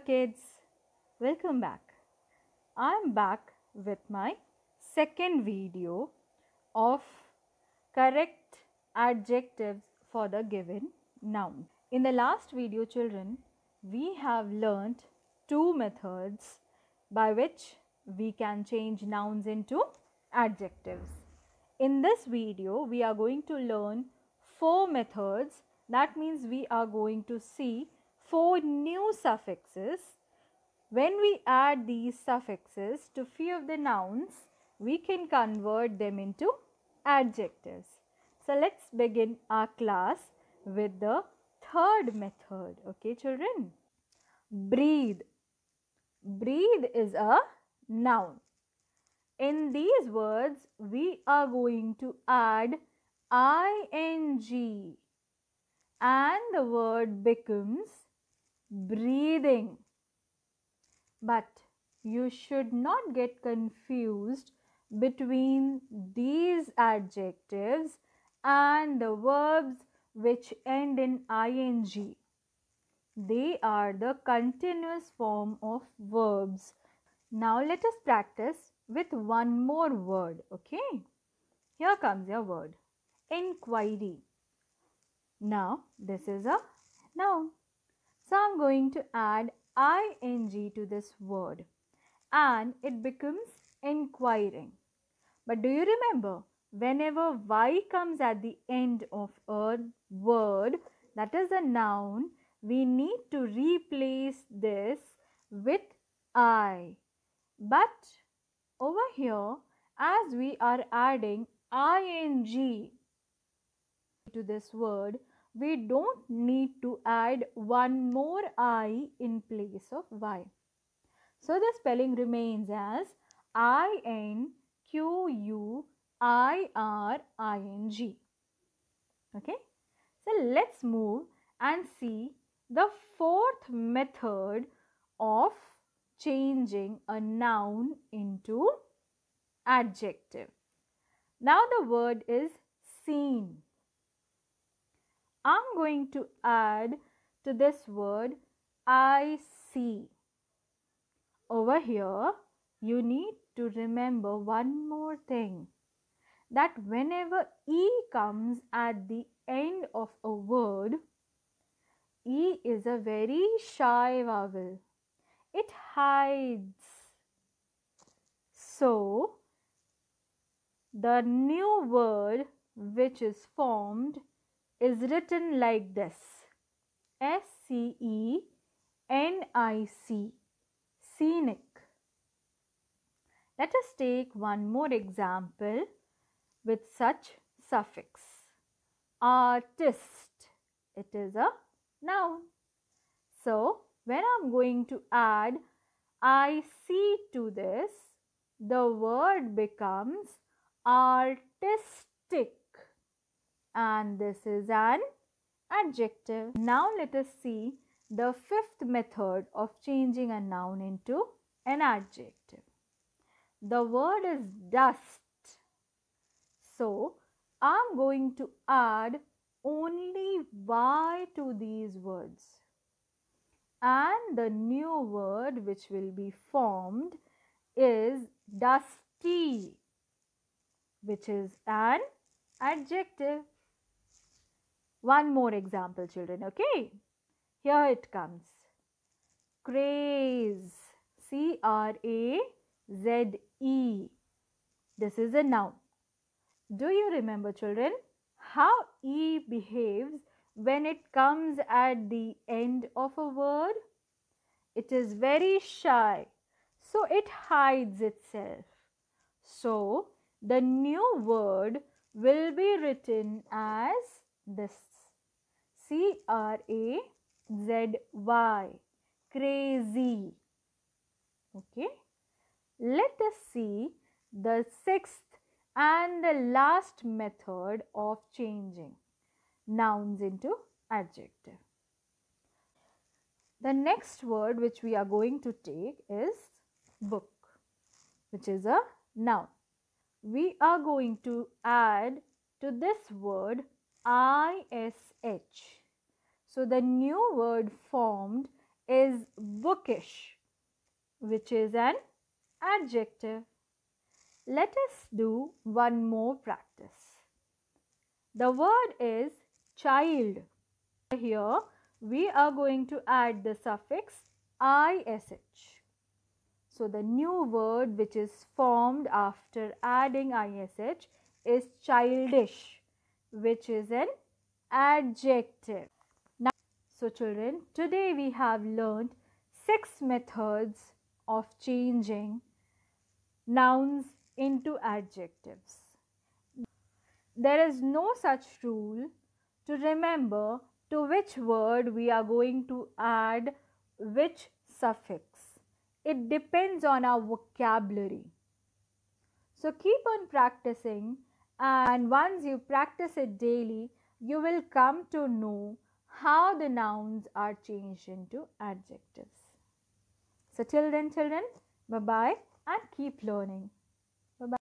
Hello kids, welcome back. I am back with my second video of correct adjectives for the given noun. In the last video children, we have learnt two methods by which we can change nouns into adjectives. In this video, we are going to learn four methods. That means we are going to see four new suffixes. When we add these suffixes to few of the nouns, we can convert them into adjectives. So let's begin our class with the third method. Okay, children? Breathe. Breathe is a noun. In these words, we are going to add ing and the word becomes breathing. But you should not get confused between these adjectives and the verbs which end in ing. They are the continuous form of verbs. Now let us practice with one more word, okay? Here comes your word, inquiry. Now this is a noun. So I'm going to add ing to this word and it becomes inquiring. But do you remember whenever y comes at the end of a word that is a noun we need to replace this with I. But over here, as we are adding ing to this word, we don't need to add one more i in place of y. So, the spelling remains as i n q u i r i n g. Okay. So, let's move and see the fourth method of changing a noun into adjective. Now, the word is seen going to add to this word I see. Over here, you need to remember one more thing that whenever E comes at the end of a word, E is a very shy vowel. It hides. So, the new word which is formed is written like this S C E N I C, scenic. Let us take one more example with such suffix. Artist, it is a noun. So, when I am going to add IC to this, the word becomes artistic and this is an adjective. Now let us see the fifth method of changing a noun into an adjective. The word is dust. So, I am going to add only y to these words. And the new word which will be formed is dusty, which is an adjective. One more example, children, okay? Here it comes. Craze. C R A Z E. This is a noun. Do you remember, children, how E behaves when it comes at the end of a word? It is very shy, so it hides itself. So, the new word will be written as this C R A Z Y. Crazy. Okay. Let us see the sixth and the last method of changing nouns into adjective. The next word which we are going to take is book, which is a noun. We are going to add to this word is so the new word formed is bookish, which is an adjective. Let us do one more practice. The word is child. Here we are going to add the suffix ish. So the new word which is formed after adding ish is childish, which is an adjective. So children, today we have learned six methods of changing nouns into adjectives. There is no such rule to remember to which word we are going to add which suffix. It depends on our vocabulary. So keep on practicing and once you practice it daily, you will come to know how the nouns are changed into adjectives. So till then, children, bye bye and keep learning.